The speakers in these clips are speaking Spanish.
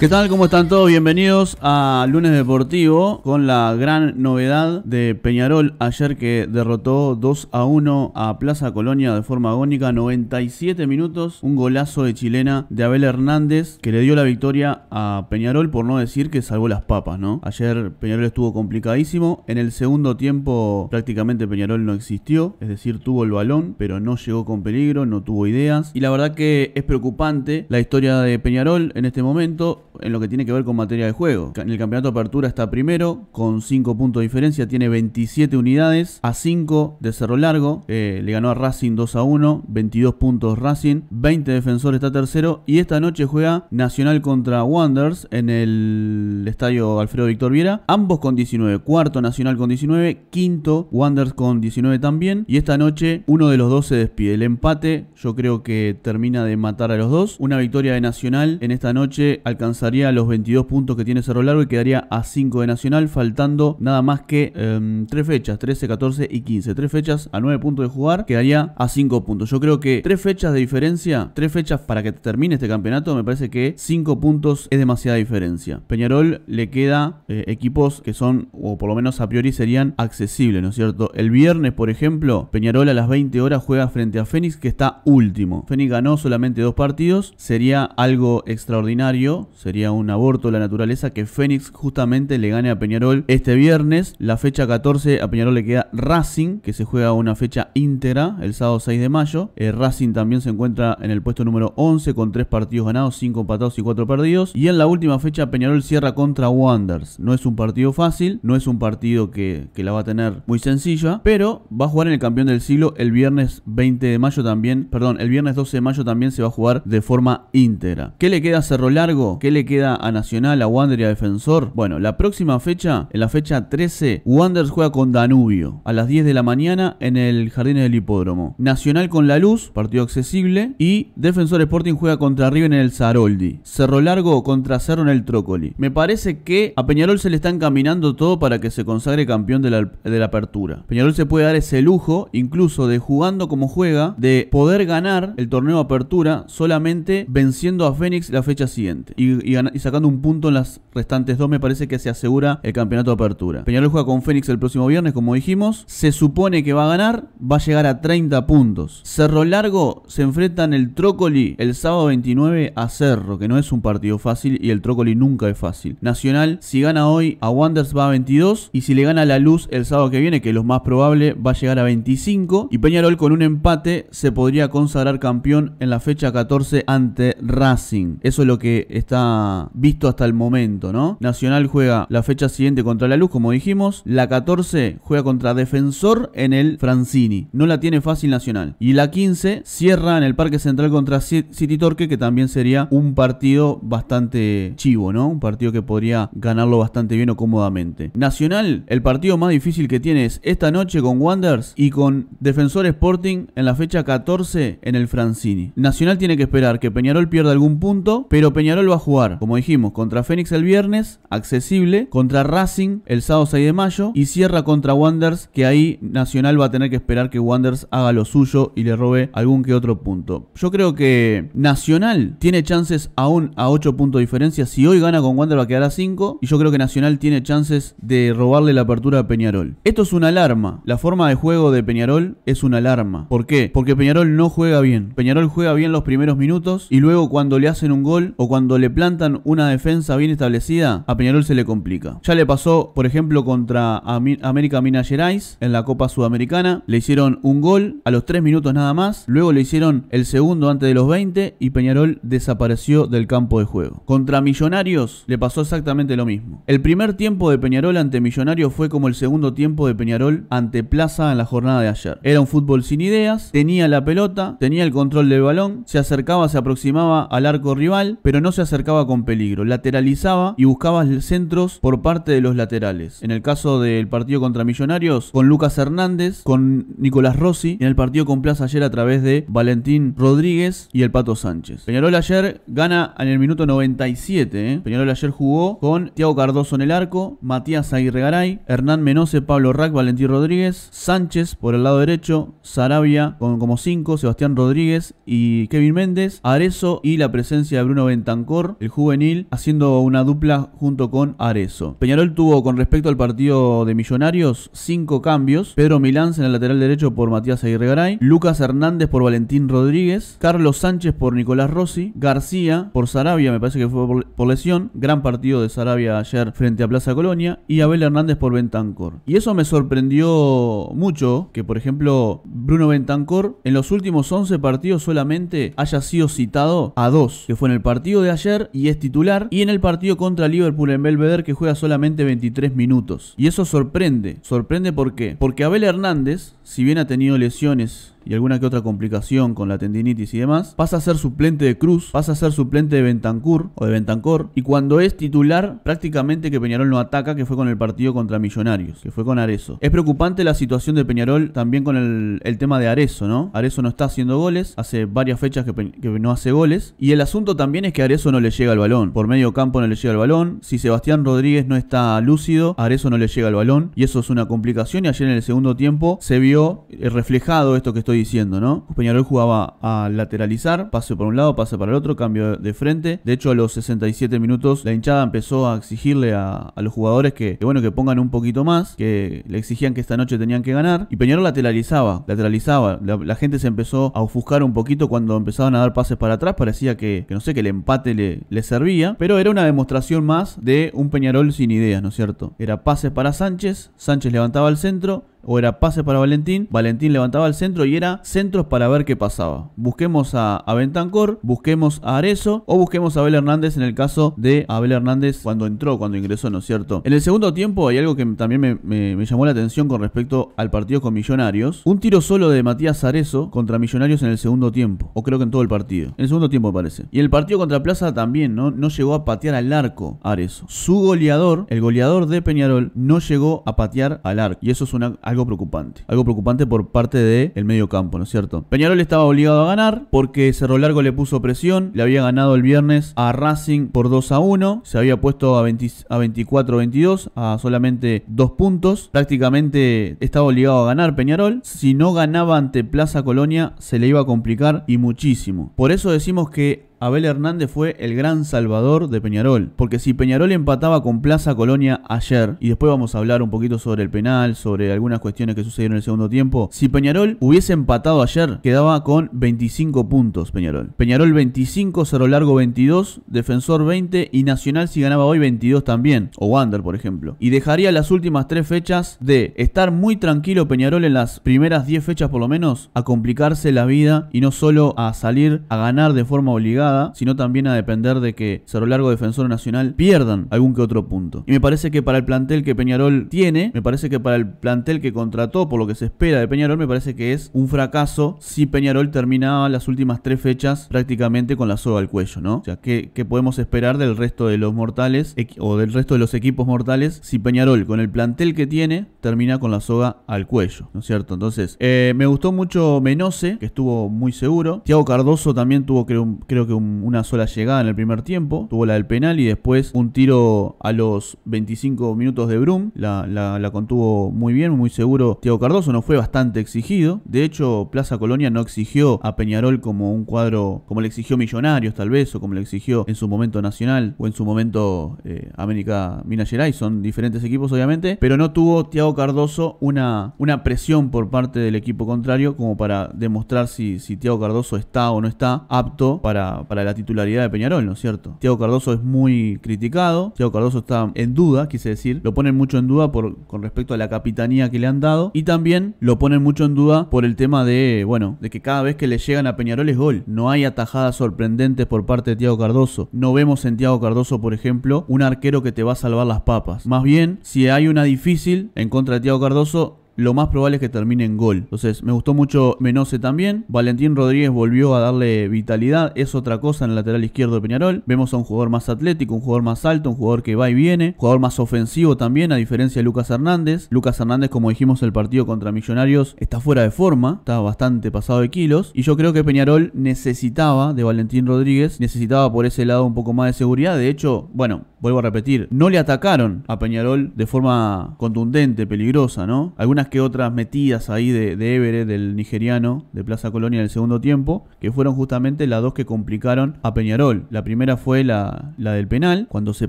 ¿Qué tal? ¿Cómo están todos? Bienvenidos a Lunes Deportivo con la gran novedad de Peñarol ayer que derrotó 2 a 1 a Plaza Colonia de forma agónica, 97 minutos, un golazo de chilena de Abel Hernández que le dio la victoria a Peñarol por no decir que salvó las papas, ¿no? Ayer Peñarol estuvo complicadísimo, en el segundo tiempo prácticamente Peñarol no existió, es decir, tuvo el balón, pero no llegó con peligro, no tuvo ideas y la verdad que es preocupante la historia de Peñarol en este momento en lo que tiene que ver con materia de juego. En el campeonato Apertura está primero, con 5 puntos de diferencia, tiene 27 unidades, a 5 de Cerro Largo, eh, le ganó a Racing 2 a 1, 22 puntos Racing, 20 defensores está tercero y esta noche juega Nacional contra Wanderers en el estadio Alfredo Víctor Viera, ambos con 19, cuarto Nacional con 19, quinto Wanderers con 19 también y esta noche uno de los dos se despide. El empate yo creo que termina de matar a los dos, una victoria de Nacional en esta noche alcanza haría los 22 puntos que tiene Cerro Largo y quedaría a 5 de Nacional, faltando nada más que em, tres 3 fechas, 13, 14 y 15. 3 fechas a 9 puntos de jugar, quedaría a 5 puntos. Yo creo que 3 fechas de diferencia, 3 fechas para que termine este campeonato, me parece que 5 puntos es demasiada diferencia. Peñarol le queda eh, equipos que son, o por lo menos a priori serían accesibles, ¿no es cierto? El viernes, por ejemplo, Peñarol a las 20 horas juega frente a Fénix, que está último. Fénix ganó solamente dos partidos, sería algo extraordinario, Sería un aborto la naturaleza que Fénix justamente le gane a Peñarol este viernes. La fecha 14 a Peñarol le queda Racing, que se juega una fecha íntegra el sábado 6 de mayo. Eh, Racing también se encuentra en el puesto número 11 con 3 partidos ganados, 5 empatados y 4 perdidos. Y en la última fecha Peñarol cierra contra Wanders. No es un partido fácil, no es un partido que, que la va a tener muy sencilla, pero va a jugar en el campeón del siglo el viernes 20 de mayo también, perdón, el viernes 12 de mayo también se va a jugar de forma íntegra. ¿Qué le queda a Cerro Largo? ¿Qué le queda a Nacional, a Wander y a Defensor. Bueno, la próxima fecha, en la fecha 13, Wander juega con Danubio a las 10 de la mañana en el Jardín del Hipódromo. Nacional con La Luz, partido accesible. Y Defensor Sporting juega contra River en el Zaroldi. Cerro Largo contra Cerro en el Trócoli. Me parece que a Peñarol se le está encaminando todo para que se consagre campeón de la, apertura. Peñarol se puede dar ese lujo, incluso de jugando como juega, de poder ganar el torneo apertura solamente venciendo a Fénix la fecha siguiente. y y, sacando un punto en las restantes dos, me parece que se asegura el campeonato de apertura. Peñarol juega con Fénix el próximo viernes, como dijimos. Se supone que va a ganar, va a llegar a 30 puntos. Cerro Largo se enfrenta en el Trócoli el sábado 29 a Cerro, que no es un partido fácil y el Trócoli nunca es fácil. Nacional, si gana hoy, a Wanders va a 22 y si le gana a la Luz el sábado que viene, que es lo más probable, va a llegar a 25 y Peñarol con un empate se podría consagrar campeón en la fecha 14 ante Racing. Eso es lo que está visto hasta el momento, ¿no? Nacional juega la fecha siguiente contra la Luz, como dijimos. La 14 juega contra Defensor en el Francini. No la tiene fácil Nacional. Y la 15 cierra en el Parque Central contra City Torque, que también sería un partido bastante chivo, ¿no? Un partido que podría ganarlo bastante bien o cómodamente. Nacional, el partido más difícil que tiene es esta noche con Wanders y con Defensor Sporting en la fecha 14 en el Francini. Nacional tiene que esperar que Peñarol pierda algún punto, pero Peñarol va a jugar como dijimos, contra Fénix el viernes, accesible, contra Racing el sábado 6 de mayo y cierra contra Wanders, que ahí Nacional va a tener que esperar que Wanders haga lo suyo y le robe algún que otro punto. Yo creo que Nacional tiene chances aún a 8 puntos de diferencia. Si hoy gana con Wander va a quedar a 5 y yo creo que Nacional tiene chances de robarle la apertura a Peñarol. Esto es una alarma. La forma de juego de Peñarol es una alarma. ¿Por qué? Porque Peñarol no juega bien. Peñarol juega bien los primeros minutos y luego cuando le hacen un gol o cuando le plantan una defensa bien establecida, a Peñarol se le complica. Ya le pasó, por ejemplo, contra América Minas Gerais en la Copa Sudamericana. Le hicieron un gol a los 3 minutos nada más. Luego le hicieron el segundo antes de los 20 y Peñarol desapareció del campo de juego. Contra Millonarios le pasó exactamente lo mismo. El primer tiempo de Peñarol ante Millonarios fue como el segundo tiempo de Peñarol ante Plaza en la jornada de ayer. Era un fútbol sin ideas, tenía la pelota, tenía el control del balón, se acercaba, se aproximaba al arco rival, pero no se acercaba con peligro, lateralizaba y buscaba centros por parte de los laterales. En el caso del partido contra Millonarios, con Lucas Hernández, con Nicolás Rossi, en el partido con Plaza ayer a través de Valentín Rodríguez y el Pato Sánchez. Peñarol ayer gana en el minuto 97. ¿eh? Peñarol ayer jugó con Tiago Cardoso en el arco, Matías Aguirre Garay, Hernán Menose, Pablo Rack, Valentín Rodríguez, Sánchez por el lado derecho, Sarabia con como 5, Sebastián Rodríguez y Kevin Méndez, Arezo y la presencia de Bruno Bentancor. El juvenil, haciendo una dupla junto con Arezo. Peñarol tuvo con respecto al partido de Millonarios cinco cambios. Pedro Milán en el lateral derecho por Matías Aguirre Garay, Lucas Hernández por Valentín Rodríguez, Carlos Sánchez por Nicolás Rossi, García por Sarabia, me parece que fue por, lesión, gran partido de Sarabia ayer frente a Plaza Colonia, y Abel Hernández por Bentancor. Y eso me sorprendió mucho que, por ejemplo, Bruno Bentancor en los últimos 11 partidos solamente haya sido citado a dos, que fue en el partido de ayer y y es titular. Y en el partido contra Liverpool en Belvedere que juega solamente 23 minutos. Y eso sorprende. Sorprende por qué. Porque Abel Hernández si bien ha tenido lesiones y alguna que otra complicación con la tendinitis y demás, pasa a ser suplente de Cruz, pasa a ser suplente de Bentancur o de Bentancor, y cuando es titular, prácticamente que Peñarol no ataca, que fue con el partido contra Millonarios, que fue con Arezo. Es preocupante la situación de Peñarol también con el, tema de Arezo, ¿no? Arezo no está haciendo goles, hace varias fechas que, no hace goles, y el asunto también es que Arezo no le llega el balón, por medio campo no le llega el balón, si Sebastián Rodríguez no está lúcido, Arezo no le llega el balón, y eso es una complicación, y ayer en el segundo tiempo se vio eh, reflejado esto que estoy diciendo, ¿no? Peñarol jugaba a lateralizar, pase por un lado, pase para el otro, cambio de frente. De hecho, a los 67 minutos la hinchada empezó a exigirle a, los jugadores que, bueno, que pongan un poquito más, que le exigían que esta noche tenían que ganar. Y Peñarol lateralizaba, lateralizaba. La, gente se empezó a ofuscar un poquito cuando empezaban a dar pases para atrás. Parecía que, no sé, que el empate le, le servía. Pero era una demostración más de un Peñarol sin ideas, ¿no es cierto? Era pases para Sánchez, Sánchez levantaba el centro o era pase para Valentín, Valentín levantaba el centro y era centros para ver qué pasaba. Busquemos a, a Bentancor, busquemos a Arezo o busquemos a Abel Hernández en el caso de Abel Hernández cuando entró, cuando ingresó, ¿no es cierto? En el segundo tiempo hay algo que también me, me llamó la atención con respecto al partido con Millonarios. Un tiro solo de Matías Arezo contra Millonarios en el segundo tiempo, o creo que en todo el partido. En el segundo tiempo parece. Y el partido contra Plaza también, ¿no? No llegó a patear al arco Arezo. Su goleador, el goleador de Peñarol, no llegó a patear al arco. Y eso es una algo preocupante. Algo preocupante por parte del de medio campo, ¿no es cierto? Peñarol estaba obligado a ganar porque Cerro Largo le puso presión. Le había ganado el viernes a Racing por 2 a 1. Se había puesto a, a 24-22, a solamente 2 puntos. Prácticamente estaba obligado a ganar Peñarol. Si no ganaba ante Plaza Colonia, se le iba a complicar y muchísimo. Por eso decimos que Abel Hernández fue el gran salvador de Peñarol. Porque si Peñarol empataba con Plaza Colonia ayer, y después vamos a hablar un poquito sobre el penal, sobre algunas cuestiones que sucedieron en el segundo tiempo, si Peñarol hubiese empatado ayer, quedaba con 25 puntos Peñarol. Peñarol 25, 0 Largo 22, Defensor 20 y Nacional si ganaba hoy 22 también, o Wander por ejemplo. Y dejaría las últimas tres fechas de estar muy tranquilo Peñarol en las primeras 10 fechas por lo menos, a complicarse la vida y no solo a salir a ganar de forma obligada sino también a depender de que Cerro Largo Defensor Nacional pierdan algún que otro punto. Y me parece que para el plantel que Peñarol tiene, me parece que para el plantel que contrató, por lo que se espera de Peñarol, me parece que es un fracaso si Peñarol terminaba las últimas tres fechas prácticamente con la soga al cuello, ¿no? O sea, ¿qué, podemos esperar del resto de los mortales o del resto de los equipos mortales si Peñarol, con el plantel que tiene, termina con la soga al cuello, ¿no es cierto? Entonces, eh, me gustó mucho Menose, que estuvo muy seguro. Tiago Cardoso también tuvo, creo, creo que un una sola llegada en el primer tiempo, tuvo la del penal y después un tiro a los 25 minutos de Brum, la, contuvo muy bien, muy seguro Thiago Cardoso, no fue bastante exigido, de hecho Plaza Colonia no exigió a Peñarol como un cuadro, como le exigió Millonarios tal vez, o como le exigió en su momento Nacional o en su momento eh, América Minas Gerais, son diferentes equipos obviamente, pero no tuvo Thiago Cardoso una, una presión por parte del equipo contrario como para demostrar si, si Thiago Cardoso está o no está apto para, para la titularidad de Peñarol, ¿no es cierto? Thiago Cardoso es muy criticado, Thiago Cardoso está en duda, quise decir, lo ponen mucho en duda por, con respecto a la capitanía que le han dado y también lo ponen mucho en duda por el tema de, bueno, de que cada vez que le llegan a Peñarol es gol, no hay atajadas sorprendentes por parte de Thiago Cardoso, no vemos en Thiago Cardoso, por ejemplo, un arquero que te va a salvar las papas, más bien, si hay una difícil en contra de Thiago Cardoso, lo más probable es que termine en gol. Entonces, me gustó mucho Menose también. Valentín Rodríguez volvió a darle vitalidad, es otra cosa en el lateral izquierdo de Peñarol. Vemos a un jugador más atlético, un jugador más alto, un jugador que va y viene, jugador más ofensivo también, a diferencia de Lucas Hernández. Lucas Hernández, como dijimos, el partido contra Millonarios está fuera de forma, está bastante pasado de kilos. Y yo creo que Peñarol necesitaba de Valentín Rodríguez, necesitaba por ese lado un poco más de seguridad. De hecho, bueno, vuelvo a repetir, no le atacaron a Peñarol de forma contundente, peligrosa, ¿no? Algunas que otras metidas ahí de, de del nigeriano, de Plaza Colonia en el segundo tiempo, que fueron justamente las dos que complicaron a Peñarol. La primera fue la, la del penal, cuando se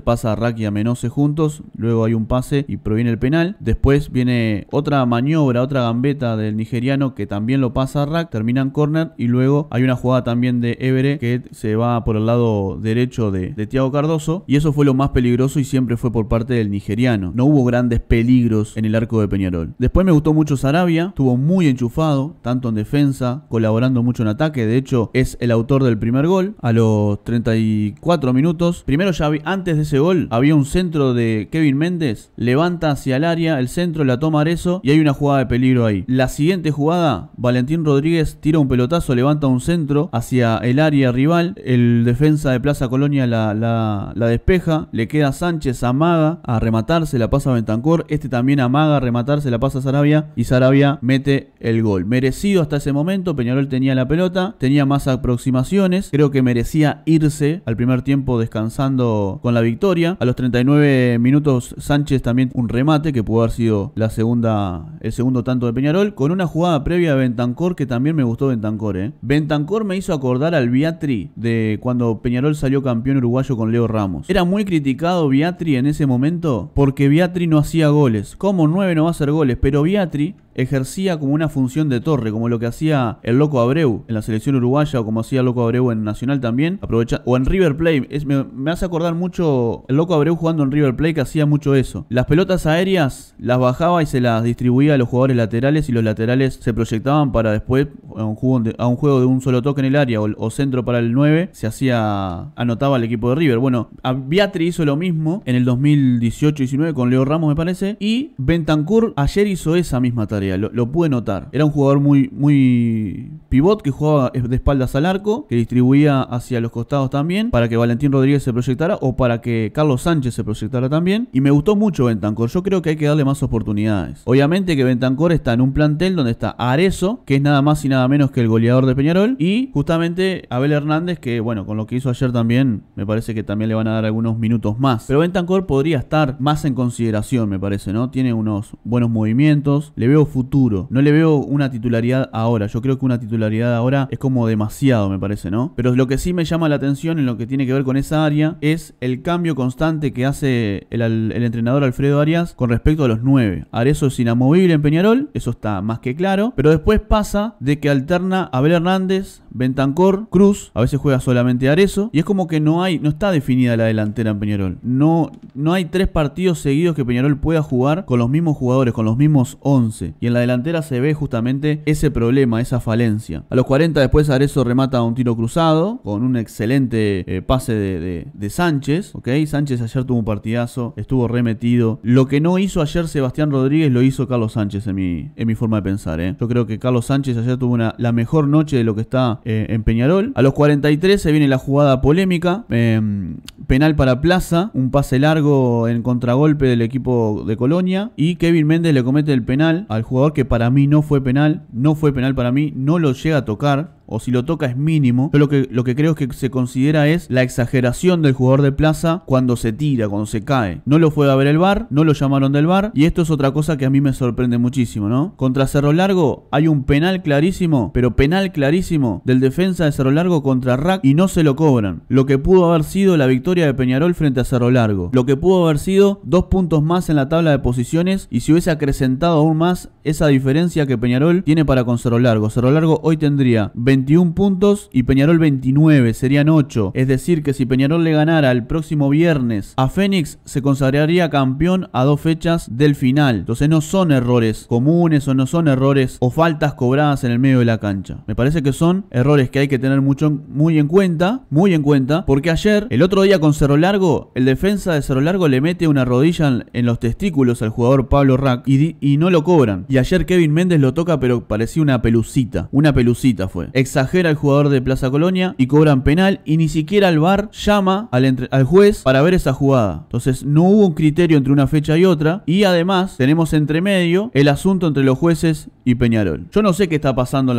pasa a Rack y a Menose juntos, luego hay un pase y proviene el penal. Después viene otra maniobra, otra gambeta del nigeriano que también lo pasa a Rack, terminan corner y luego hay una jugada también de Ebere que se va por el lado derecho de, de Tiago Cardoso y eso fue lo más peligroso y siempre fue por parte del nigeriano. No hubo grandes peligros en el arco de Peñarol. Después me gustó mucho Sarabia, estuvo muy enchufado, tanto en defensa, colaborando mucho en ataque, de hecho es el autor del primer gol a los 34 minutos. Primero ya antes de ese gol había un centro de Kevin Méndez, levanta hacia el área, el centro la toma Arezo y hay una jugada de peligro ahí. La siguiente jugada, Valentín Rodríguez tira un pelotazo, levanta un centro hacia el área rival, el defensa de Plaza Colonia la, despeja, le queda Sánchez, amaga a rematarse, la pasa a este también amaga a rematarse, la pasa a y Sarabia mete el gol. Merecido hasta ese momento, Peñarol tenía la pelota, tenía más aproximaciones, creo que merecía irse al primer tiempo descansando con la victoria. A los 39 minutos Sánchez también un remate que pudo haber sido la segunda, el segundo tanto de Peñarol, con una jugada previa de Bentancor que también me gustó Bentancor. ¿eh? Bentancor me hizo acordar al Biatri de cuando Peñarol salió campeón uruguayo con Leo Ramos. Era muy criticado Biatri en ese momento porque Viatri no hacía goles. Como 9 no va a hacer goles, pero Viatri ejercía como una función de torre, como lo que hacía el Loco Abreu en la selección uruguaya o como hacía el Loco Abreu en Nacional también, aprovecha, o en River Plate. Es, me, hace acordar mucho el Loco Abreu jugando en River Plate que hacía mucho eso. Las pelotas aéreas las bajaba y se las distribuía a los jugadores laterales y los laterales se proyectaban para después a un juego de, un, solo toque en el área o, centro para el 9, se hacía, anotaba el equipo de River. Bueno, Viatri hizo lo mismo en el 2018-19 con Leo Ramos me parece y Bentancur ayer hizo esa misma tarea, lo, pude notar. Era un jugador muy, muy pivot que jugaba de espaldas al arco, que distribuía hacia los costados también, para que Valentín Rodríguez se proyectara o para que Carlos Sánchez se proyectara también. Y me gustó mucho Bentancor, yo creo que hay que darle más oportunidades. Obviamente que Bentancor está en un plantel donde está Arezo, que es nada más y nada menos que el goleador de Peñarol, y justamente Abel Hernández, que bueno, con lo que hizo ayer también, me parece que también le van a dar algunos minutos más. Pero Bentancor podría estar más en consideración, me parece, ¿no? Tiene unos buenos movimientos le veo futuro. No le veo una titularidad ahora. Yo creo que una titularidad ahora es como demasiado, me parece, ¿no? Pero lo que sí me llama la atención en lo que tiene que ver con esa área es el cambio constante que hace el, entrenador Alfredo Arias con respecto a los nueve. Arezo es inamovible en Peñarol, eso está más que claro. Pero después pasa de que alterna Abel Hernández, Bentancor, Cruz, a veces juega solamente Arezo. Y es como que no hay, no está definida la delantera en Peñarol. No, no hay tres partidos seguidos que Peñarol pueda jugar con los mismos jugadores, con los mismos 11. Y en la delantera se ve justamente ese problema, esa falencia. A los 40 después Arezo remata un tiro cruzado con un excelente eh, pase de, Sánchez. ¿ok? Sánchez ayer tuvo un partidazo, estuvo remetido. Lo que no hizo ayer Sebastián Rodríguez lo hizo Carlos Sánchez en mi, en mi forma de pensar. ¿eh? Yo creo que Carlos Sánchez ayer tuvo la mejor noche de lo que está eh, en Peñarol. A los 43 se viene la jugada polémica. Em, penal para Plaza, un pase largo en contragolpe del equipo de Colonia. Y Kevin Méndez le comete el penal al jugador que para mí no fue penal, no fue penal para mí, no lo llega a tocar o si lo toca es mínimo. Yo lo que, lo que creo que se considera es la exageración del jugador de plaza cuando se tira, cuando se cae. No lo fue a ver el bar, no lo llamaron del bar y esto es otra cosa que a mí me sorprende muchísimo, ¿no? Contra Cerro Largo hay un penal clarísimo, pero penal clarísimo del defensa de Cerro Largo contra Rack y no se lo cobran. Lo que pudo haber sido la victoria de Peñarol frente a Cerro Largo. Lo que pudo haber sido dos puntos más en la tabla de posiciones y si hubiese acrecentado aún más esa diferencia que Peñarol tiene para con Cerro Largo. Cerro Largo hoy tendría 20 21 puntos y Peñarol 29, serían 8. Es decir, que si Peñarol le ganara el próximo viernes a Fénix, se consagraría campeón a dos fechas del final. Entonces no son errores comunes o no son errores o faltas cobradas en el medio de la cancha. Me parece que son errores que hay que tener mucho, muy en cuenta, muy en cuenta, porque ayer, el otro día con Cerro Largo, el defensa de Cerro Largo le mete una rodilla en, los testículos al jugador Pablo Rack y, no lo cobran. Y ayer Kevin Méndez lo toca, pero parecía una pelucita. Una pelucita fue exagera el jugador de Plaza Colonia y cobran penal y ni siquiera el VAR llama al, juez para ver esa jugada. Entonces no hubo un criterio entre una fecha y otra y además tenemos entre medio el asunto entre los jueces y Peñarol. Yo no sé qué está pasando en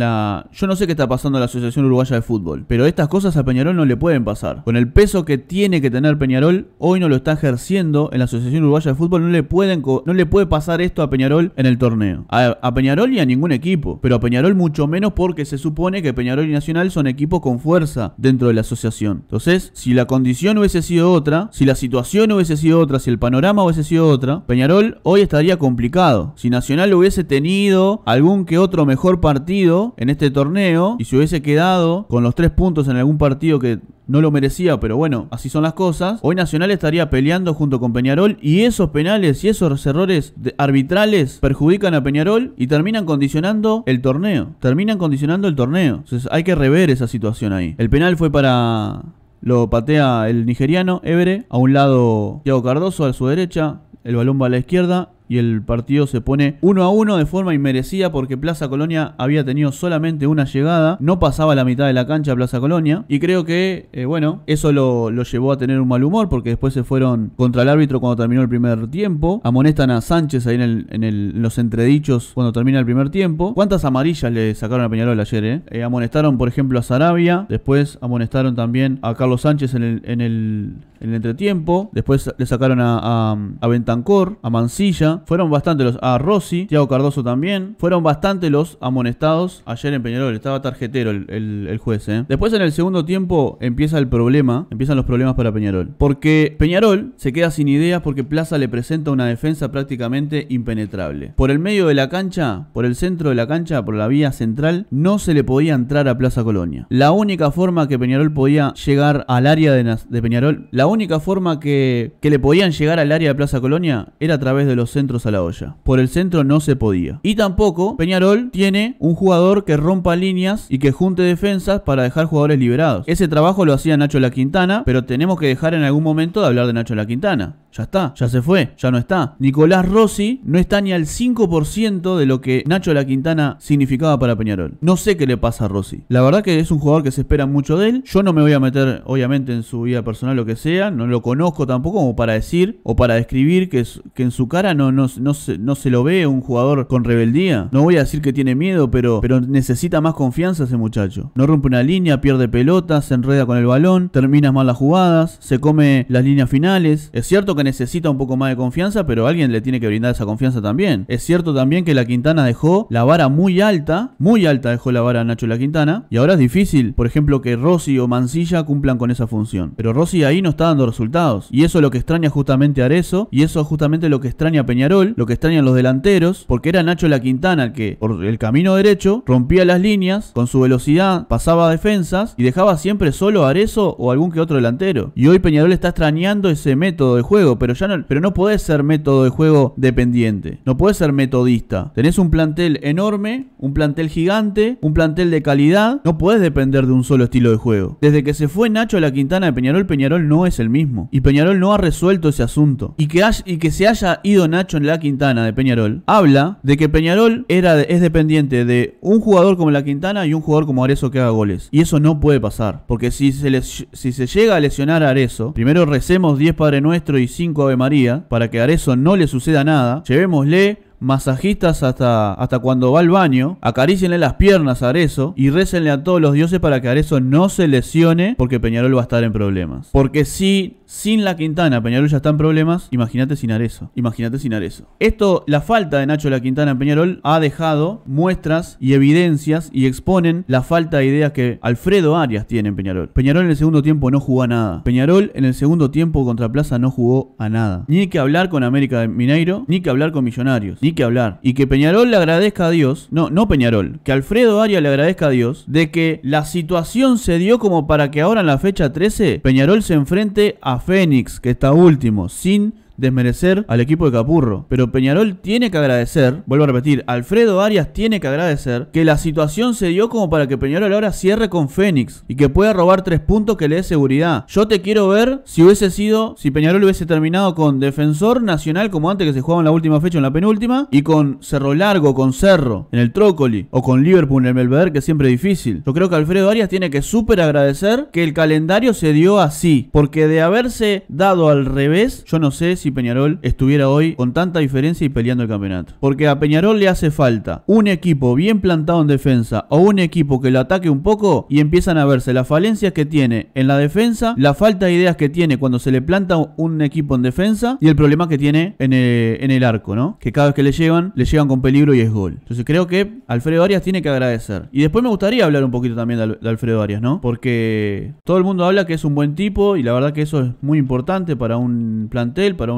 la, yo no sé qué está pasando la Asociación Uruguaya de Fútbol, pero estas cosas a Peñarol no le pueden pasar. Con el peso que tiene que tener Peñarol, hoy no lo está ejerciendo en la Asociación Uruguaya de Fútbol, no le pueden no le puede pasar esto a Peñarol en el torneo. A, a Peñarol y a ningún equipo, pero a Peñarol mucho menos porque se supone que Peñarol y Nacional son equipos con fuerza dentro de la asociación. Entonces, si la condición hubiese sido otra, si la situación hubiese sido otra, si el panorama hubiese sido otra, Peñarol hoy estaría complicado. Si Nacional hubiese tenido algún que otro mejor partido en este torneo y se hubiese quedado con los tres puntos en algún partido que no lo merecía, pero bueno, así son las cosas. Hoy Nacional estaría peleando junto con Peñarol y esos penales y esos errores arbitrales perjudican a Peñarol y terminan condicionando el torneo. Terminan condicionando el torneo. hay que rever esa situación ahí. El penal fue para... Lo patea el nigeriano Evere, a un lado Thiago Cardoso a su derecha, el balón va a la izquierda y el partido se pone 1 a 1 de forma inmerecida porque Plaza Colonia había tenido solamente una llegada, no pasaba la mitad de la cancha Plaza Colonia y creo que, eh, bueno, eso lo, llevó a tener un mal humor porque después se fueron contra el árbitro cuando terminó el primer tiempo, amonestan a Sánchez ahí en, los entredichos cuando termina el primer tiempo. ¿Cuántas amarillas le sacaron a Peñarol ayer? Eh? eh? amonestaron, por ejemplo, a Sarabia, después amonestaron también a Carlos Sánchez en el, en el en el entretiempo. Después le sacaron a, a, a, Bentancor, a Mancilla. Fueron bastante los a Rossi, Thiago Cardoso también. Fueron bastante los amonestados ayer en Peñarol. Estaba tarjetero el, el, juez. ¿eh? Después en el segundo tiempo empieza el problema. Empiezan los problemas para Peñarol. Porque Peñarol se queda sin ideas porque Plaza le presenta una defensa prácticamente impenetrable. Por el medio de la cancha, por el centro de la cancha, por la vía central, no se le podía entrar a Plaza Colonia. La única forma que Peñarol podía llegar al área de, de Peñarol, la única forma que, que le podían llegar al área de Plaza Colonia era a través de los centros a la olla. Por el centro no se podía. Y tampoco Peñarol tiene un jugador que rompa líneas y que junte defensas para dejar jugadores liberados. Ese trabajo lo hacía Nacho La Quintana, pero tenemos que dejar en algún momento de hablar de Nacho La Quintana. Ya está, ya se fue, ya no está. Nicolás Rossi no está ni al 5% de lo que Nacho La Quintana significaba para Peñarol. No sé qué le pasa a Rossi. La verdad que es un jugador que se espera mucho de él. Yo no me voy a meter, obviamente, en su vida personal, lo que sea no lo conozco tampoco como para decir o para describir que, que en su cara no, no, se, lo ve un jugador con rebeldía. No voy a decir que tiene miedo, pero, pero necesita más confianza ese muchacho. No rompe una línea, pierde pelota se enreda con el balón, termina mal las jugadas, se come las líneas finales. Es cierto que necesita un poco más de confianza, pero alguien le tiene que brindar esa confianza también. Es cierto también que la Quintana dejó la vara muy alta, muy alta dejó la vara Nacho la Quintana, y ahora es difícil, por ejemplo, que Rossi o Mancilla cumplan con esa función. Pero Rossi ahí no está dando resultados. Y eso es lo que extraña justamente a Arezo, y eso es justamente lo que extraña a Peñarol, lo que extrañan los delanteros, porque era Nacho La Quintana que, por el camino derecho, rompía las líneas, con su velocidad pasaba defensas y dejaba siempre solo a Arezo o algún que otro delantero. Y hoy Peñarol está extrañando ese método de juego, pero ya no, pero no puede ser método de juego dependiente, no puede ser metodista. Tenés un plantel enorme, un plantel gigante, un plantel de calidad, no puedes depender de un solo estilo de juego. Desde que se fue Nacho La Quintana de Peñarol, Peñarol no es el mismo. Y Peñarol no ha resuelto ese asunto. Y que, y que se haya ido Nacho en la Quintana de Peñarol, habla de que Peñarol era es dependiente de un jugador como la Quintana y un jugador como Arezo que haga goles. Y eso no puede pasar. Porque si se, si se llega a lesionar a Arezo, primero recemos 10 Padre Nuestro y 5 Ave María para que a Arezo no le suceda nada. Llevémosle masajistas hasta, hasta cuando va al baño, acaricienle las piernas a Arezo y recenle a todos los dioses para que Arezo no se lesione porque Peñarol va a estar en problemas. Porque si sin la Quintana Peñarol ya está en problemas, imagínate sin Arezo, imagínate sin Arezo. Esto, la falta de Nacho La Quintana en Peñarol ha dejado muestras y evidencias y exponen la falta de ideas que Alfredo Arias tiene en Peñarol. Peñarol en el segundo tiempo no jugó a nada. Peñarol en el segundo tiempo contra Plaza no jugó a nada. Ni que hablar con América de Mineiro, ni que hablar con Millonarios que hablar. Y que Peñarol le agradezca a Dios, no, no Peñarol, que Alfredo Arias le agradezca a Dios de que la situación se dio como para que ahora en la fecha 13 Peñarol se enfrente a Fénix, que está último, sin desmerecer al equipo de Capurro. Pero Peñarol tiene que agradecer, vuelvo a repetir, Alfredo Arias tiene que agradecer que la situación se dio como para que Peñarol ahora cierre con Fénix y que pueda robar tres puntos que le dé seguridad. Yo te quiero ver si hubiese sido, si Peñarol hubiese terminado con Defensor Nacional como antes que se jugaba en la última fecha, en la penúltima, y con Cerro Largo, con Cerro, en el Trócoli, o con Liverpool en el Melveder que siempre es difícil. Yo creo que Alfredo Arias tiene que súper agradecer que el calendario se dio así, porque de haberse dado al revés, yo no sé si Peñarol estuviera hoy con tanta diferencia y peleando el campeonato. Porque a Peñarol le hace falta un equipo bien plantado en defensa o un equipo que lo ataque un poco y empiezan a verse las falencias que tiene en la defensa, la falta de ideas que tiene cuando se le planta un equipo en defensa y el problema que tiene en el, arco, ¿no? Que cada vez que le llevan le llevan con peligro y es gol. Entonces creo que Alfredo Arias tiene que agradecer. Y después me gustaría hablar un poquito también de, Alfredo Arias, ¿no? Porque todo el mundo habla que es un buen tipo y la verdad que eso es muy importante para un plantel, para un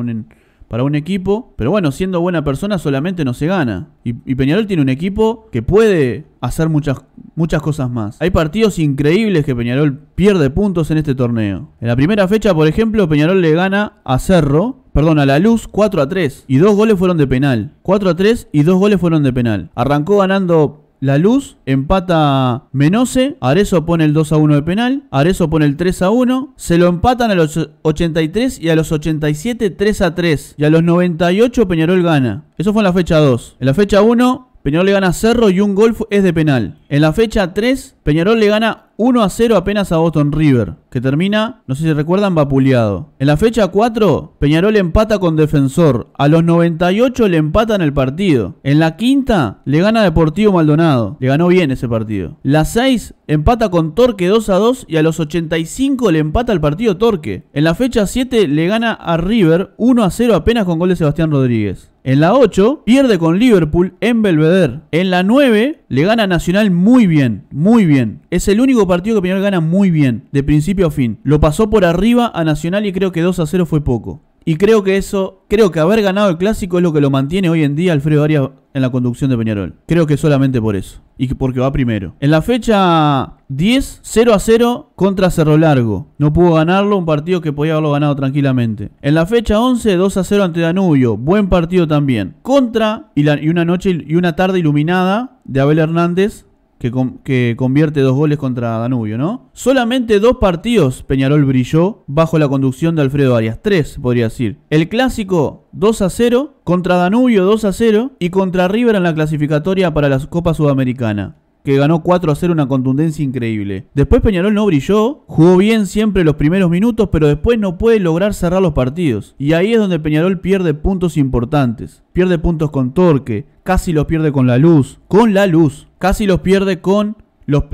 para un equipo. Pero bueno, siendo buena persona solamente no se gana. Y, Peñarol tiene un equipo que puede hacer muchas, muchas cosas más. Hay partidos increíbles que Peñarol pierde puntos en este torneo. En la primera fecha, por ejemplo, Peñarol le gana a Cerro. Perdón, a la luz 4 a 3. Y dos goles fueron de penal. 4 a 3 y dos goles fueron de penal. Arrancó ganando la Luz empata Menose, Arezo pone el 2 a 1 de penal, Arezo pone el 3 a 1, se lo empatan a los 83 y a los 87 3 a 3 y a los 98 Peñarol gana. Eso fue en la fecha 2. En la fecha 1 Peñarol le gana Cerro y un gol es de penal. En la fecha 3, Peñarol le gana 1 a 0 apenas a Boston River, que termina, no sé si recuerdan, vapuleado. En la fecha 4, Peñarol empata con Defensor. A los 98 le empatan el partido. En la quinta, le gana Deportivo Maldonado. Le ganó bien ese partido. La 6, empata con Torque 2 a 2 y a los 85 le empata el partido Torque. En la fecha 7, le gana a River 1 a 0 apenas con gol de Sebastián Rodríguez. En la 8 pierde con Liverpool en Belvedere. En la 9 le gana Nacional muy bien, muy bien. Es el único partido que Peñarol gana muy bien, de principio a fin. Lo pasó por arriba a Nacional y creo que 2 a 0 fue poco. Y creo que eso, creo que haber ganado el clásico es lo que lo mantiene hoy en día Alfredo Arias en la conducción de Peñarol. Creo que solamente por eso. Y porque va primero. En la fecha 10, 0 a 0 contra Cerro Largo. No pudo ganarlo, un partido que podía haberlo ganado tranquilamente. En la fecha 11, 2 a 0 ante Danubio. Buen partido también. Contra y, y una noche y una tarde iluminada de Abel Hernández que, convierte dos goles contra Danubio, ¿no? Solamente dos partidos Peñarol brilló bajo la conducción de Alfredo Arias. Tres, podría decir. El clásico 2 a 0, contra Danubio 2 a 0 y contra River en la clasificatoria para la Copa Sudamericana que ganó 4 a 0 una contundencia increíble. Después Peñarol no brilló, jugó bien siempre los primeros minutos, pero después no puede lograr cerrar los partidos. Y ahí es donde Peñarol pierde puntos importantes. Pierde puntos con Torque, casi los pierde con la luz, con la luz, casi los pierde con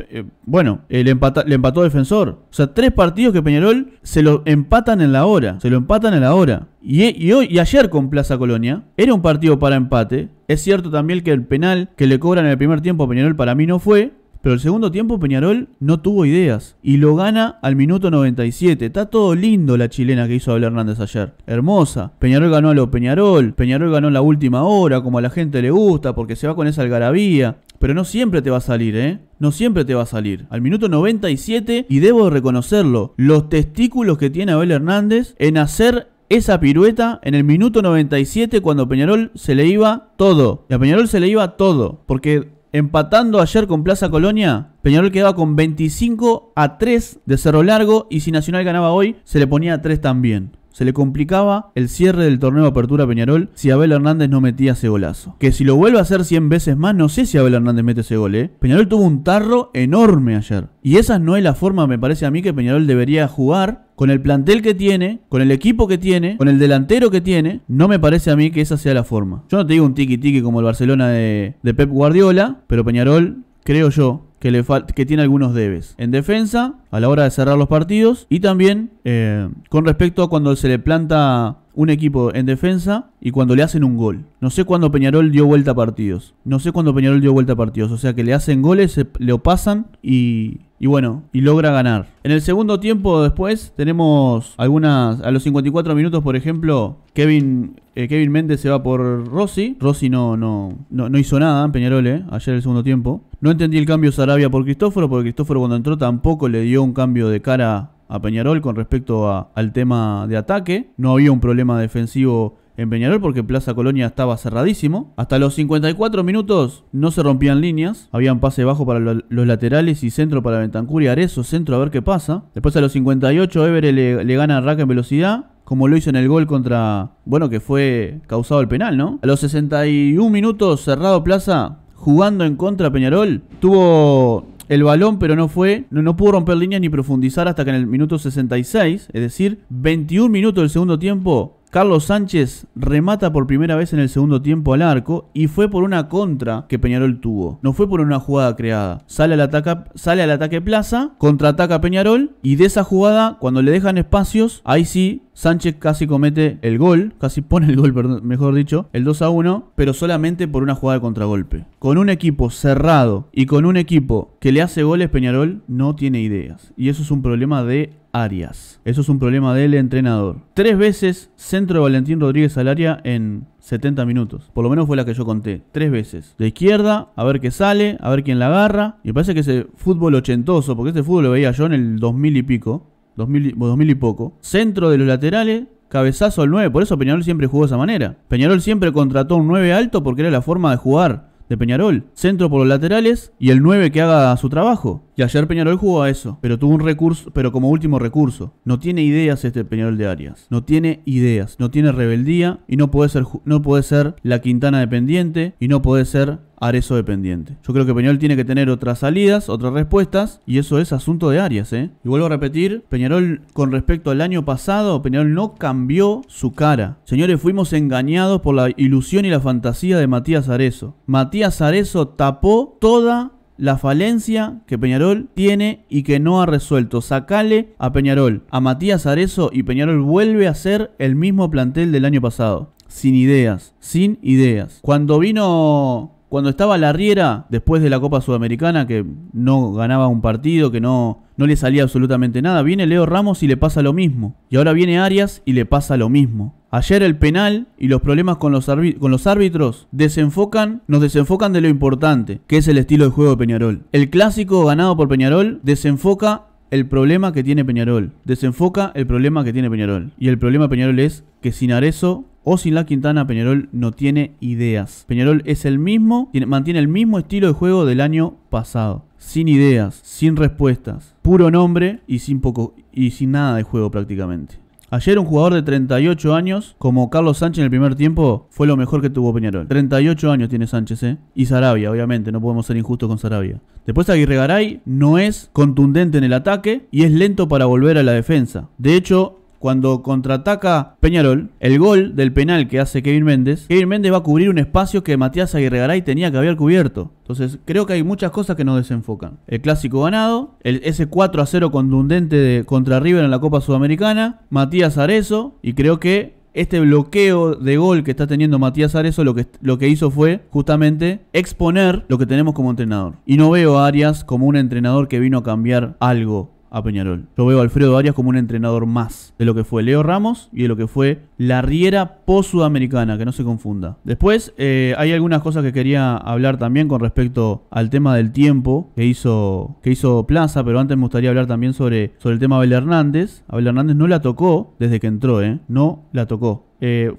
eh, bueno, le empató defensor. O sea, tres partidos que Peñarol se lo empatan en la hora. Se lo empatan en la hora. E, y, hoy, y ayer con Plaza Colonia era un partido para empate. Es cierto también que el penal que le cobran en el primer tiempo a Peñarol para mí no fue. Pero el segundo tiempo Peñarol no tuvo ideas y lo gana al minuto 97. Está todo lindo la chilena que hizo Abel Hernández ayer. Hermosa. Peñarol ganó a lo Peñarol. Peñarol ganó la última hora, como a la gente le gusta, porque se va con esa algarabía. Pero no siempre te va a salir, ¿eh? No siempre te va a salir. Al minuto 97, y debo reconocerlo, los testículos que tiene Abel Hernández en hacer esa pirueta en el minuto 97 cuando Peñarol se le iba todo. Y a Peñarol se le iba todo. Porque Empatando ayer con Plaza Colonia, Peñarol quedaba con 25 a 3 de Cerro Largo y si Nacional ganaba hoy, se le ponía a 3 también. Se le complicaba el cierre del torneo de Apertura Peñarol si Abel Hernández no metía ese golazo. Que si lo vuelve a hacer 100 veces más, no sé si Abel Hernández mete ese gol, ¿eh? Peñarol tuvo un tarro enorme ayer. Y esa no es la forma, me parece a mí, que Peñarol debería jugar con el plantel que tiene, con el equipo que tiene, con el delantero que tiene, no me parece a mí que esa sea la forma. Yo no te digo un tiki tiki como el Barcelona de, de Pep Guardiola, pero Peñarol, creo yo, que, le que tiene algunos debes. En defensa, a la hora de cerrar los partidos. Y también eh, con respecto a cuando se le planta un equipo en defensa y cuando le hacen un gol. No sé cuándo Peñarol dio vuelta a partidos. No sé cuándo Peñarol dio vuelta a partidos. O sea que le hacen goles, le lo pasan y, y bueno, y logra ganar. En el segundo tiempo después tenemos algunas, a los 54 minutos por ejemplo, Kevin, eh, Kevin Méndez se va por Rossi. Rossi no, no, no, hizo nada en Peñarol, ayer eh, ayer el segundo tiempo. No entendí el cambio Sarabia por Cristóforo, porque Cristóforo cuando entró tampoco le dio un cambio de cara a Peñarol con respecto al tema de ataque. No había un problema defensivo en Peñarol porque Plaza Colonia estaba cerradísimo. Hasta los 54 minutos no se rompían líneas. Habían pase bajo para los laterales y centro para Ventancur y Arezzo. centro a ver qué pasa. Después a los 58 Ever le, le, gana a Rack en velocidad. Como lo hizo en el gol contra. Bueno, que fue causado el penal, ¿no? A los 61 minutos, cerrado Plaza, jugando en contra Peñarol. Tuvo el balón, pero no fue, no, no, pudo romper líneas ni profundizar hasta que en el minuto 66, es decir, 21 minutos del segundo tiempo, Carlos Sánchez remata por primera vez en el segundo tiempo al arco y fue por una contra que Peñarol tuvo. No fue por una jugada creada. Sale al, sale al ataque Plaza, contraataca Peñarol y de esa jugada, cuando le dejan espacios, ahí sí Sánchez casi comete el gol, casi pone el gol, mejor dicho, el 2 a 1, pero solamente por una jugada de contragolpe. Con un equipo cerrado y con un equipo que le hace goles, Peñarol no tiene ideas. Y eso es un problema de Arias. Eso es un problema del entrenador. Tres veces centro de Valentín Rodríguez al área en 70 minutos. Por lo menos fue la que yo conté. Tres veces. De izquierda, a ver qué sale, a ver quién la agarra. Y me parece que ese fútbol ochentoso, porque ese fútbol lo veía yo en el 2000 y pico. 2000, 2000 y poco. Centro de los laterales, cabezazo al 9. Por eso Peñarol siempre jugó de esa manera. Peñarol siempre contrató un 9 alto porque era la forma de jugar de Peñarol. Centro por los laterales y el 9 que haga su trabajo. Y ayer Peñarol jugó a eso, pero tuvo un recurso, pero como último recurso. No tiene ideas este Peñarol de Arias. No tiene ideas, no tiene rebeldía y no puede ser, no puede ser la Quintana dependiente y no puede ser Arezo dependiente. Yo creo que Peñarol tiene que tener otras salidas, otras respuestas, y eso es asunto de Arias, ¿eh? Y vuelvo a repetir, Peñarol con respecto al año pasado, Peñarol no cambió su cara. Señores, fuimos engañados por la ilusión y la fantasía de Matías Arezo. Matías Arezo tapó toda la falencia que Peñarol tiene y que no ha resuelto. Sacale a Peñarol, a Matías Arezo y Peñarol vuelve a ser el mismo plantel del año pasado. Sin ideas, sin ideas. Cuando vino cuando estaba la Riera, después de la Copa Sudamericana, que no ganaba un partido, que no, no le salía absolutamente nada, viene Leo Ramos y le pasa lo mismo. Y ahora viene Arias y le pasa lo mismo. Ayer el penal y los problemas con los, con los, árbitros desenfocan, nos desenfocan de lo importante, que es el estilo de juego de Peñarol. El clásico ganado por Peñarol desenfoca el problema que tiene Peñarol. Desenfoca el problema que tiene Peñarol. Y el problema de Peñarol es que sin Arezo o sin la Quintana, Peñarol no tiene ideas. Peñarol es el mismo, mantiene el mismo estilo de juego del año pasado. Sin ideas, sin respuestas, puro nombre y sin, poco, y sin nada de juego prácticamente. Ayer un jugador de 38 años, como Carlos Sánchez en el primer tiempo, fue lo mejor que tuvo Peñarol. 38 años tiene Sánchez, ¿eh? Y Sarabia, obviamente, no podemos ser injustos con Sarabia. Después Aguirre Garay no es contundente en el ataque y es lento para volver a la defensa. De hecho, cuando contraataca Peñarol, el gol del penal que hace Kevin Méndez, Kevin Méndez va a cubrir un espacio que Matías Garay tenía que haber cubierto. Entonces, creo que hay muchas cosas que nos desenfocan. El clásico ganado, ese 4 a 0 contundente de, contra River en la Copa Sudamericana, Matías Arezo, y creo que este bloqueo de gol que está teniendo Matías Arezo lo que, lo que hizo fue justamente exponer lo que tenemos como entrenador. Y no veo a Arias como un entrenador que vino a cambiar algo a Peñarol. Yo veo a Alfredo Arias como un entrenador más de lo que fue Leo Ramos y de lo que fue la Riera post-sudamericana, que no se confunda. Después, eh, hay algunas cosas que quería hablar también con respecto al tema del tiempo que hizo, que hizo Plaza, pero antes me gustaría hablar también sobre, sobre el tema Abel Hernández. Abel Hernández no la tocó desde que entró, ¿eh? No la tocó. Eh,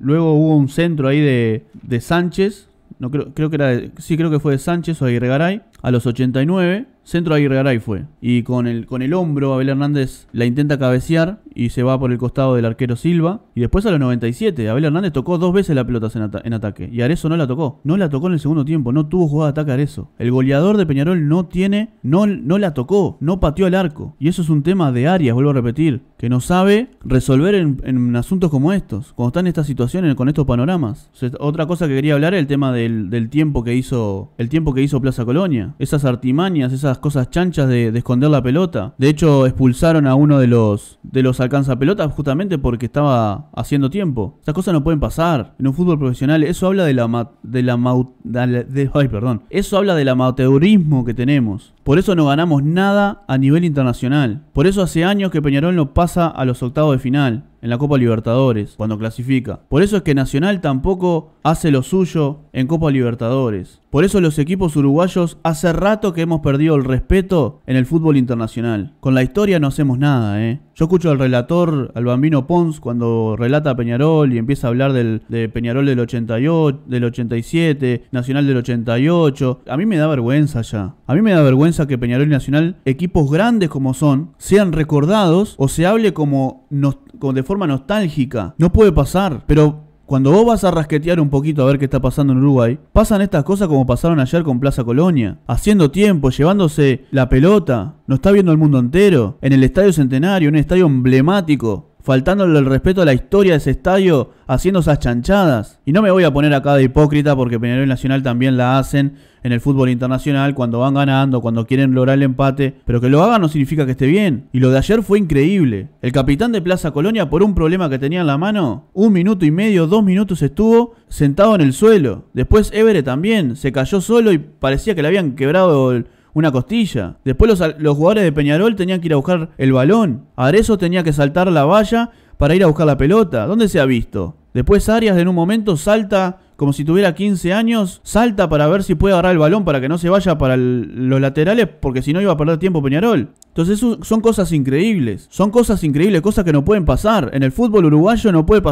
luego hubo un centro ahí de, Sánchez. No creo, creo que era sí creo que fue de Sánchez o de Irregaray a los 89 Centro de Garay fue. Y con el, con el hombro, Abel Hernández la intenta cabecear y se va por el costado del arquero Silva. Y después a los 97, Abel Hernández tocó dos veces la pelota en, en, ataque. Y Arezo no la tocó. No la tocó en el segundo tiempo. No tuvo jugada de ataque El goleador de Peñarol no tiene, no, no la tocó. No pateó el arco. Y eso es un tema de Arias, vuelvo a repetir. Que no sabe resolver en, asuntos como estos. Cuando está en esta situación, con estos panoramas. otra cosa que quería hablar es el tema del, del tiempo que hizo, el tiempo que hizo Plaza Colonia. Esas artimañas, esas cosas chanchas de, esconder la pelota. De hecho, expulsaron a uno de los, de los alcanzapelotas justamente porque estaba haciendo tiempo. esas cosas no pueden pasar en un fútbol profesional. Eso habla de la... Ma, de la, de, perdón. Eso habla del amateurismo que tenemos. Por eso no ganamos nada a nivel internacional. Por eso hace años que Peñarol no pasa a los octavos de final, en la Copa Libertadores, cuando clasifica. Por eso es que Nacional tampoco hace lo suyo en Copa Libertadores. Por eso los equipos uruguayos hace rato que hemos perdido el respeto en el fútbol internacional. Con la historia no hacemos nada, ¿eh? Yo escucho al relator, al bambino Pons, cuando relata a Peñarol y empieza a hablar del, de Peñarol del 88, del 87, Nacional del 88. A mí me da vergüenza ya. A mí me da vergüenza que Peñarol y Nacional, equipos grandes como son, sean recordados o se hable como de forma nostálgica. No puede pasar, pero cuando vos vas a rasquetear un poquito a ver qué está pasando en Uruguay, pasan estas cosas como pasaron ayer con Plaza Colonia, haciendo tiempo, llevándose la pelota, no está viendo el mundo entero, en el Estadio Centenario, un estadio emblemático, faltándole el respeto a la historia de ese estadio, haciendo esas chanchadas. Y no me voy a poner acá de hipócrita porque Peñarol Nacional también la hacen en el fútbol internacional cuando van ganando, cuando quieren lograr el empate, pero que lo hagan no significa que esté bien. Y lo de ayer fue increíble. El capitán de Plaza Colonia, por un problema que tenía en la mano, un minuto y medio, dos minutos estuvo sentado en el suelo. Después Evere también se cayó solo y parecía que le habían quebrado el una costilla. Después los, jugadores de Peñarol tenían que ir a buscar el balón. Arezo tenía que saltar la valla para ir a buscar la pelota. ¿Dónde se ha visto? Después Arias en un momento salta como si tuviera 15 años, salta para ver si puede agarrar el balón para que no se vaya para los laterales, porque si no iba a perder tiempo Peñarol. Entonces son cosas increíbles, son cosas increíbles, cosas que no pueden pasar. En el fútbol uruguayo no puede,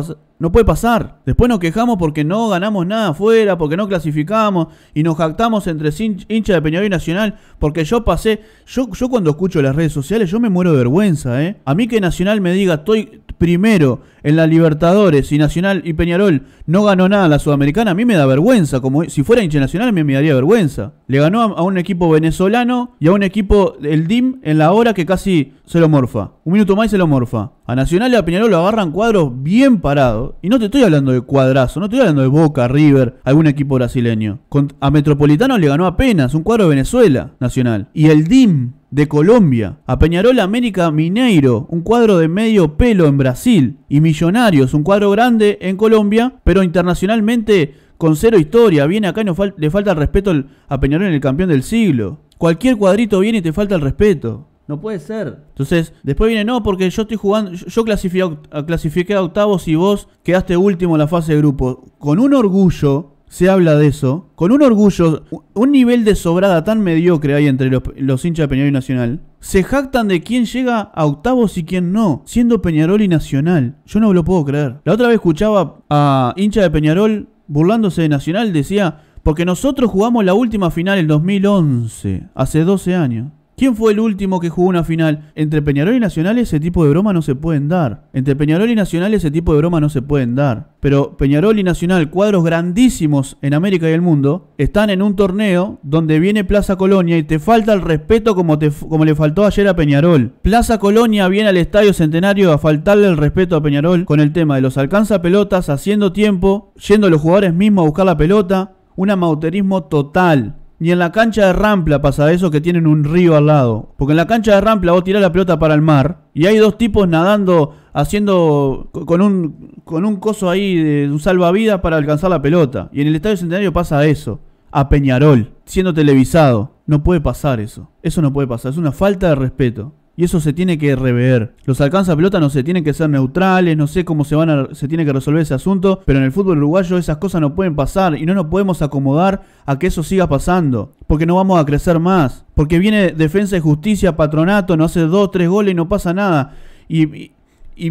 no puede pasar. Después nos quejamos porque no ganamos nada afuera, porque no clasificamos y nos jactamos entre hincha de Peñarol y Nacional, porque yo pasé, yo, yo cuando escucho las redes sociales yo me muero de vergüenza, ¿eh? A mí que Nacional me diga, estoy, primero en la Libertadores y Nacional y Peñarol no ganó nada la Sudamericana, a mí me da vergüenza. Como si fuera hincha nacional, me daría vergüenza. Le ganó a, un equipo venezolano y a un equipo, el DIM, en la hora que casi se lo morfa. Un minuto más y se lo morfa. A Nacional y a Peñarol lo agarran cuadros bien parados. Y no te estoy hablando de cuadrazo, no te estoy hablando de Boca, River, algún equipo brasileño. Con, a Metropolitano le ganó apenas un cuadro de Venezuela Nacional. Y el DIM de Colombia, a Peñarol América Mineiro, un cuadro de medio pelo en Brasil, y Millonarios, un cuadro grande en Colombia, pero internacionalmente con cero historia. Viene acá y le falta el respeto a Peñarol, el campeón del siglo. Cualquier cuadrito viene y te falta el respeto. No puede ser. Entonces, después viene, no, porque yo estoy jugando, yo, a, a octavos y vos quedaste último en la fase de grupo. Con un orgullo se habla de eso con un orgullo, un nivel de sobrada tan mediocre hay entre los, hinchas de Peñarol y Nacional. Se jactan de quién llega a octavos y quién no, siendo Peñarol y Nacional. Yo no lo puedo creer. La otra vez escuchaba a hincha de Peñarol burlándose de Nacional, decía, porque nosotros jugamos la última final en 2011, hace 12 años. ¿Quién fue el último que jugó una final? Entre Peñarol y Nacional ese tipo de broma no se pueden dar. Entre Peñarol y Nacional ese tipo de broma no se pueden dar. Pero Peñarol y Nacional, cuadros grandísimos en América y el mundo, están en un torneo donde viene Plaza Colonia y te falta el respeto como, te, como le faltó ayer a Peñarol. Plaza Colonia viene al Estadio Centenario a faltarle el respeto a Peñarol con el tema de los alcanza pelotas haciendo tiempo, yendo los jugadores mismos a buscar la pelota. Un amauterismo total ni en la cancha de Rampla pasa eso que tienen un río al lado. Porque en la cancha de Rampla vos tirás la pelota para el mar y hay dos tipos nadando, haciendo con un, con un coso ahí de un salvavidas para alcanzar la pelota. Y en el Estadio Centenario pasa eso. A Peñarol, siendo televisado. No puede pasar eso. Eso no puede pasar. Es una falta de respeto. Y eso se tiene que rever. Los alcanza pelota no se tienen que ser neutrales, no sé cómo se van a, se tiene que resolver ese asunto, pero en el fútbol uruguayo esas cosas no pueden pasar y no nos podemos acomodar a que eso siga pasando, porque no vamos a crecer más, porque viene defensa y justicia, patronato, no hace dos, tres goles y no pasa nada. Y,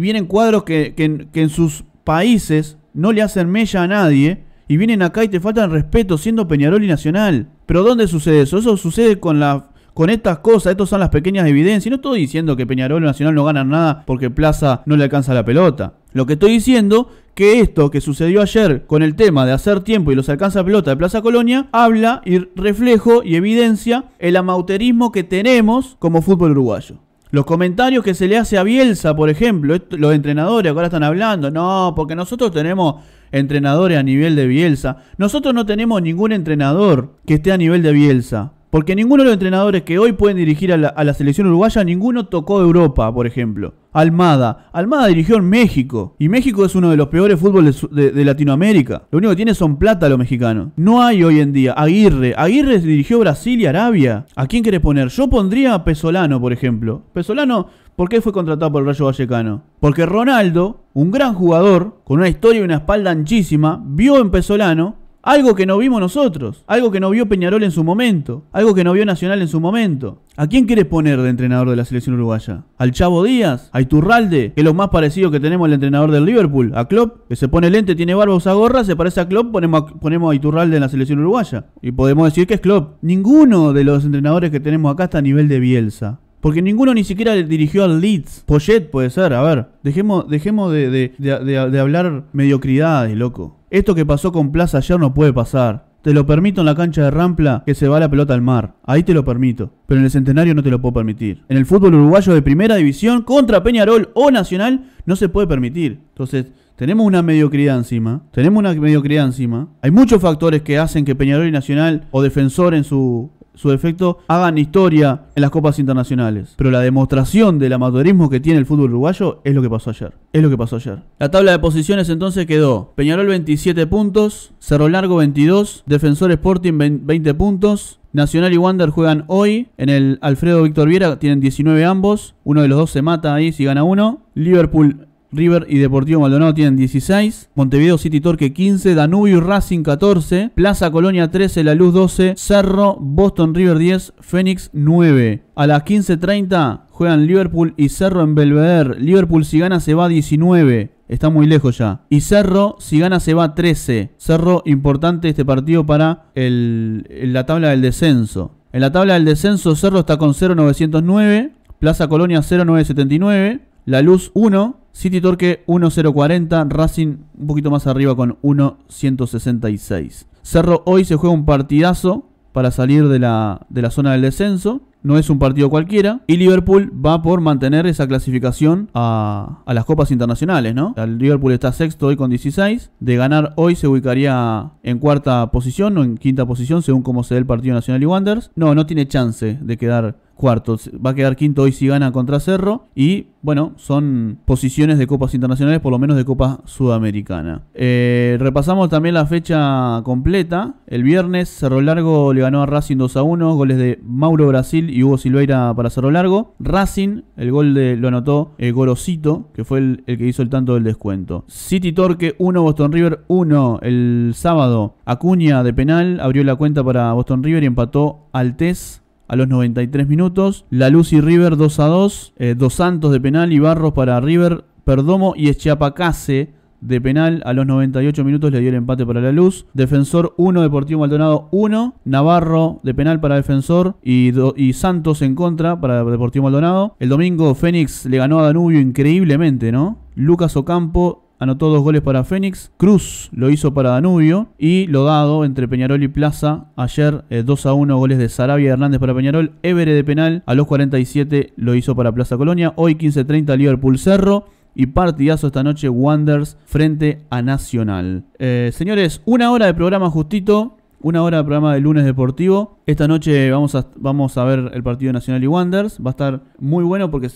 vienen cuadros que, en sus países no le hacen mella a nadie y vienen acá y te faltan respeto siendo Peñarol Nacional. Pero ¿dónde sucede eso? Eso sucede con la con estas cosas, estas son las pequeñas evidencias. No estoy diciendo que Peñarol Nacional no ganan nada porque Plaza no le alcanza la pelota. Lo que estoy diciendo que esto que sucedió ayer con el tema de hacer tiempo y los alcanza pelota de Plaza Colonia habla y reflejo y evidencia el amauterismo que tenemos como fútbol uruguayo. Los comentarios que se le hace a Bielsa, por ejemplo, los entrenadores ahora están hablando, no, porque nosotros tenemos entrenadores a nivel de Bielsa. Nosotros no tenemos ningún entrenador que esté a nivel de Bielsa. Porque ninguno de los entrenadores que hoy pueden dirigir a la, selección uruguaya, ninguno tocó Europa, por ejemplo. Almada. Almada dirigió en México. Y México es uno de los peores fútboles de, Latinoamérica. Lo único que tiene son plata los mexicanos. No hay hoy en día. Aguirre. Aguirre dirigió Brasil y Arabia. ¿A quién querés poner? Yo pondría a Pesolano, por ejemplo. Pesolano, ¿por qué fue contratado por el Rayo Vallecano? Porque Ronaldo, un gran jugador, con una historia y una espalda anchísima, vio en Pesolano algo que no vimos nosotros, algo que no vio Peñarol en su momento, algo que no vio Nacional en su momento. ¿A quién quieres poner de entrenador de la selección uruguaya? ¿Al Chavo Díaz? ¿A Iturralde? Que es lo más parecido que tenemos al entrenador del Liverpool. ¿A Klopp? Que se pone lente, tiene barba, usa gorra, se parece a Klopp, ponemos ponemos a Iturralde en la selección uruguaya. Y podemos decir que es Klopp. Ninguno de los entrenadores que tenemos acá está a nivel de Bielsa. Porque ninguno ni siquiera dirigió al Leeds. Poyet puede ser, a ver. Dejemos, dejemos de, de, de, de, hablar mediocridades, loco. Esto que pasó con Plaza ayer no puede pasar. Te lo permito en la cancha de Rampla que se va la pelota al mar. Ahí te lo permito. Pero en el centenario no te lo puedo permitir. En el fútbol uruguayo de primera división contra Peñarol o Nacional no se puede permitir. Entonces, tenemos una mediocridad encima. Tenemos una mediocridad encima. Hay muchos factores que hacen que Peñarol y Nacional o Defensor en su su defecto, hagan historia en las copas internacionales. Pero la demostración del amateurismo que tiene el fútbol uruguayo es lo que pasó ayer. Es lo que pasó ayer. La tabla de posiciones entonces quedó Peñarol 27 puntos, Cerro Largo 22, Defensor Sporting 20 puntos, Nacional y Wander juegan hoy en el Alfredo Víctor Viera, tienen 19 ambos, uno de los dos se mata ahí si gana uno. Liverpool River y Deportivo Maldonado tienen 16, Montevideo City Torque 15, Danubio Racing 14, Plaza Colonia 13, La Luz 12, Cerro, Boston River 10, Fénix 9. A las 15.30 juegan Liverpool y Cerro en Belvedere. Liverpool si gana se va 19. Está muy lejos ya. Y Cerro, si gana, se va 13. Cerro, importante este partido para la tabla del descenso. En la tabla del descenso, Cerro está con 0,909. Plaza Colonia 0,979. La Luz 1. City Torque 1.040, Racing un poquito más arriba con 1.166. Cerro hoy se juega un partidazo para salir de la, zona del descenso. No es un partido cualquiera. Y Liverpool va por mantener esa clasificación a, las copas internacionales, ¿no? El Liverpool está sexto hoy con 16. De ganar hoy se ubicaría en cuarta posición o en quinta posición, según cómo se dé el partido Nacional y Wanderers. No, no tiene chance de quedar Cuarto, Va a quedar quinto hoy si gana contra Cerro. Y bueno, son posiciones de copas internacionales, por lo menos de copa sudamericana. Eh, repasamos también la fecha completa. El viernes Cerro Largo le ganó a Racing 2 a 1. Goles de Mauro Brasil y Hugo Silveira para Cerro Largo. Racing, el gol de, lo anotó eh, Gorosito, que fue el, que hizo el tanto del descuento. City Torque 1, Boston River 1. El sábado Acuña de penal abrió la cuenta para Boston River y empató al Tés a los 93 minutos. La Luz y River 2 a 2. Eh, dos Santos de penal y Barros para River. Perdomo y Echiapacase de penal a los 98 minutos le dio el empate para la luz. Defensor 1, Deportivo Maldonado 1. Navarro de penal para Defensor y, y, Santos en contra para Deportivo Maldonado. El domingo Fénix le ganó a Danubio increíblemente, ¿no? Lucas Ocampo anotó dos goles para Fénix, Cruz lo hizo para Danubio y lo dado entre Peñarol y Plaza ayer 2 eh, a 1 goles de Sarabia Hernández para Peñarol, Évere de penal a los 47 lo hizo para Plaza Colonia, hoy 15:30 30 Liverpool Cerro y partidazo esta noche Wanders frente a Nacional. Eh, señores, una hora de programa justito. Una hora de programa de lunes deportivo. Esta noche vamos a, vamos a ver el partido Nacional y Wanders. Va a estar muy bueno porque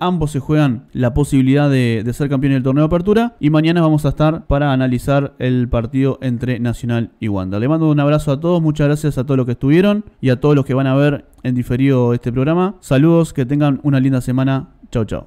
ambos se juegan la posibilidad de, ser campeón del torneo de apertura. Y mañana vamos a estar para analizar el partido entre Nacional y Wander. Le mando un abrazo a todos. Muchas gracias a todos los que estuvieron y a todos los que van a ver en diferido este programa. Saludos, que tengan una linda semana. Chao, chao.